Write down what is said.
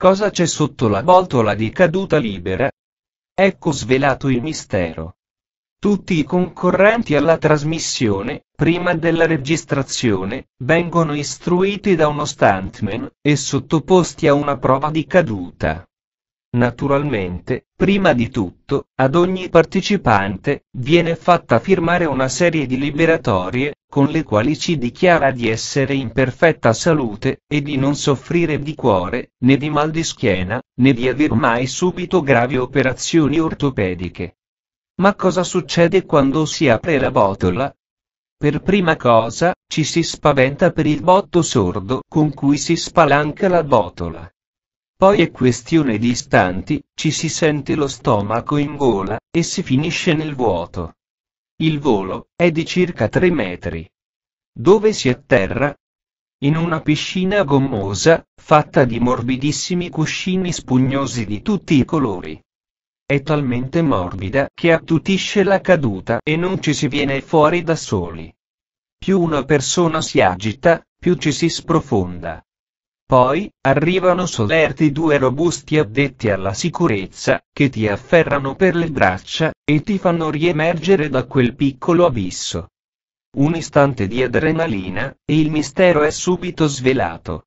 Cosa c'è sotto la botola di caduta libera? Ecco svelato il mistero. Tutti i concorrenti alla trasmissione, prima della registrazione, vengono istruiti da uno stuntman e sottoposti a una prova di caduta. Naturalmente, prima di tutto, ad ogni partecipante, viene fatta firmare una serie di liberatorie, con le quali ci dichiara di essere in perfetta salute, e di non soffrire di cuore, né di mal di schiena, né di aver mai subito gravi operazioni ortopediche. Ma cosa succede quando si apre la botola? Per prima cosa, ci si spaventa per il botto sordo con cui si spalanca la botola. Poi è questione di istanti, ci si sente lo stomaco in gola, e si finisce nel vuoto. Il volo è di circa 3 metri. Dove si atterra? In una piscina gommosa, fatta di morbidissimi cuscini spugnosi di tutti i colori. È talmente morbida che attutisce la caduta e non ci si viene fuori da soli. Più una persona si agita, più ci si sprofonda. Poi, arrivano solerti due robusti addetti alla sicurezza, che ti afferrano per le braccia, e ti fanno riemergere da quel piccolo abisso. Un istante di adrenalina, e il mistero è subito svelato.